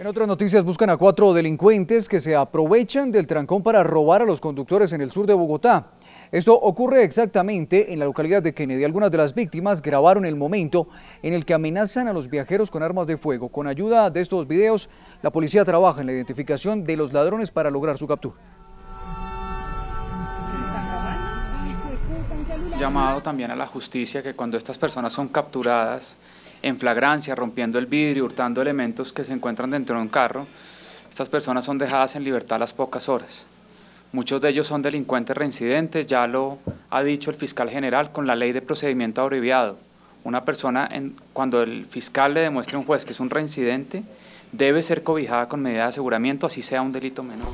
En otras noticias, buscan a cuatro delincuentes que se aprovechan del trancón para robar a los conductores en el sur de Bogotá. Esto ocurre exactamente en la localidad de Kennedy. Algunas de las víctimas grabaron el momento en el que amenazan a los viajeros con armas de fuego. Con ayuda de estos videos, la policía trabaja en la identificación de los ladrones para lograr su captura. Llamado también a la justicia que cuando estas personas son capturadas, en flagrancia, rompiendo el vidrio, hurtando elementos que se encuentran dentro de un carro, estas personas son dejadas en libertad a las pocas horas. Muchos de ellos son delincuentes reincidentes, ya lo ha dicho el fiscal general con la ley de procedimiento abreviado. Una persona, cuando el fiscal le demuestre a un juez que es un reincidente, debe ser cobijada con medida de aseguramiento, así sea un delito menor.